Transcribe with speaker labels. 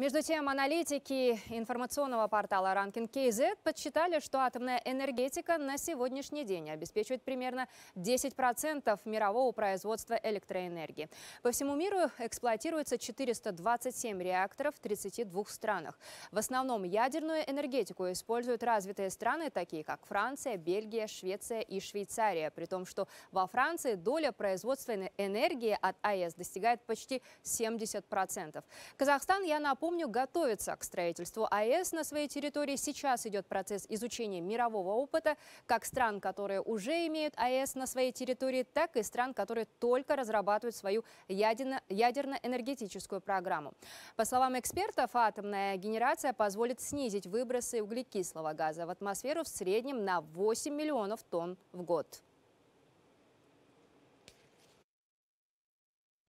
Speaker 1: Между тем, аналитики информационного портала Ranking KZ подсчитали, что атомная энергетика на сегодняшний день обеспечивает примерно 10% мирового производства электроэнергии. По всему миру эксплуатируется 427 реакторов в 32 странах. В основном ядерную энергетику используют развитые страны, такие как Франция, Бельгия, Швеция и Швейцария. При том, что во Франции доля производства энергии от АЭС достигает почти 70%. Казахстан, я напомню, Напомню, готовится к строительству АЭС на своей территории. Сейчас идет процесс изучения мирового опыта как стран, которые уже имеют АЭС на своей территории, так и стран, которые только разрабатывают свою ядерно-энергетическую программу. По словам экспертов, атомная генерация позволит снизить выбросы углекислого газа в атмосферу в среднем на 8 миллионов тонн в год.